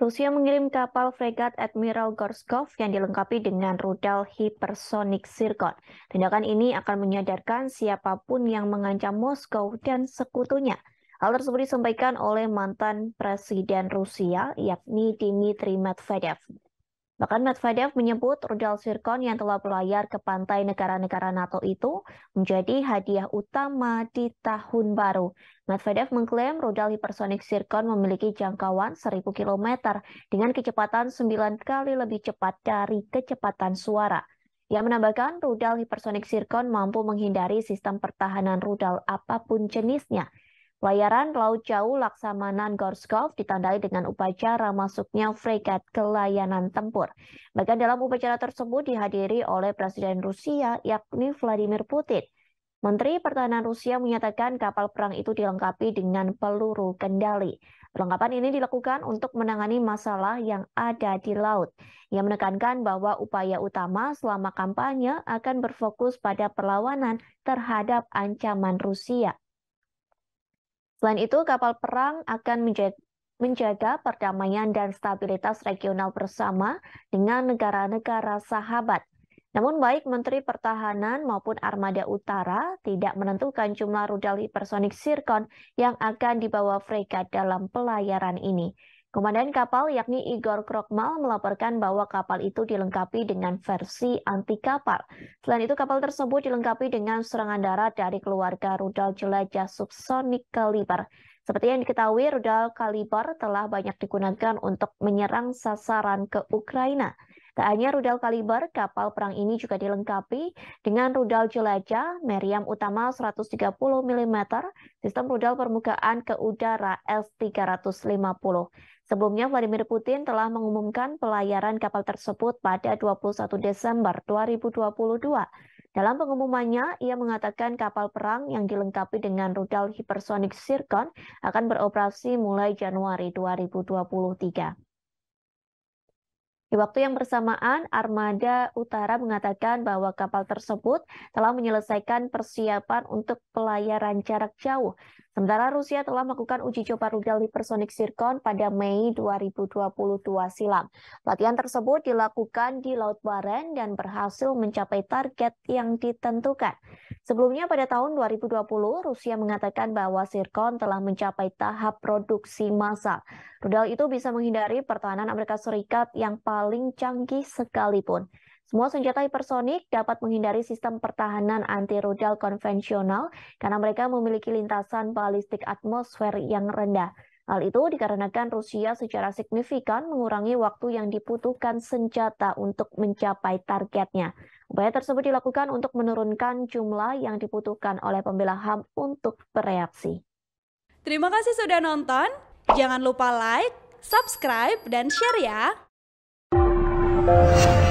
Rusia mengirim kapal fregat Admiral Gorskov yang dilengkapi dengan rudal hipersonik Sirkon. Tindakan ini akan menyadarkan siapapun yang mengancam Moskow dan sekutunya. Hal tersebut disampaikan oleh mantan Presiden Rusia, yakni Dmitry Medvedev. Bahkan Medvedev menyebut rudal sirkon yang telah berlayar ke pantai negara-negara NATO itu menjadi hadiah utama di tahun baru. Medvedev mengklaim rudal hipersonik sirkon memiliki jangkauan 1000 km dengan kecepatan 9 kali lebih cepat dari kecepatan suara. Ia menambahkan rudal hipersonik sirkon mampu menghindari sistem pertahanan rudal apapun jenisnya Pelayaran Laut Jauh Laksamana Gorskov ditandai dengan upacara masuknya fregat ke layanan tempur. Bahkan dalam upacara tersebut dihadiri oleh Presiden Rusia yakni Vladimir Putin. Menteri Pertahanan Rusia menyatakan kapal perang itu dilengkapi dengan peluru kendali. Perlengkapan ini dilakukan untuk menangani masalah yang ada di laut. Ia menekankan bahwa upaya utama selama kampanye akan berfokus pada perlawanan terhadap ancaman Rusia. Selain itu, kapal perang akan menjaga, perdamaian dan stabilitas regional bersama dengan negara-negara sahabat. Namun baik Menteri Pertahanan maupun Armada Utara tidak menentukan jumlah rudal hipersonik Sirkon yang akan dibawa fregat dalam pelayaran ini. Komandan kapal yakni Igor Krokmal melaporkan bahwa kapal itu dilengkapi dengan versi anti kapal. Selain itu kapal tersebut dilengkapi dengan serangan darat dari keluarga rudal jelajah subsonik kaliber. Seperti yang diketahui, rudal kaliber telah banyak digunakan untuk menyerang sasaran ke Ukraina. Tak hanya rudal kaliber, kapal perang ini juga dilengkapi dengan rudal jelajah Meriam utama 130 mm, sistem rudal permukaan ke udara S-350. Sebelumnya, Vladimir Putin telah mengumumkan pelayaran kapal tersebut pada 21 Desember 2022. Dalam pengumumannya, ia mengatakan kapal perang yang dilengkapi dengan rudal hipersonik Sirkon akan beroperasi mulai Januari 2023. Di waktu yang bersamaan, Armada Utara mengatakan bahwa kapal tersebut telah menyelesaikan persiapan untuk pelayaran jarak jauh. Sementara Rusia telah melakukan uji coba rudal hipersonik Sirkon pada Mei 2022 silam. Latihan tersebut dilakukan di Laut Baren dan berhasil mencapai target yang ditentukan. Sebelumnya pada tahun 2020, Rusia mengatakan bahwa sirkon telah mencapai tahap produksi massa. Rudal itu bisa menghindari pertahanan Amerika Serikat yang paling canggih sekalipun. Semua senjata hipersonik dapat menghindari sistem pertahanan anti-rudal konvensional karena mereka memiliki lintasan balistik atmosfer yang rendah. Hal itu dikarenakan Rusia secara signifikan mengurangi waktu yang dibutuhkan senjata untuk mencapai targetnya. Upaya tersebut dilakukan untuk menurunkan jumlah yang dibutuhkan oleh pembela HAM untuk bereaksi. Terima kasih sudah nonton. Jangan lupa like, subscribe, dan share ya.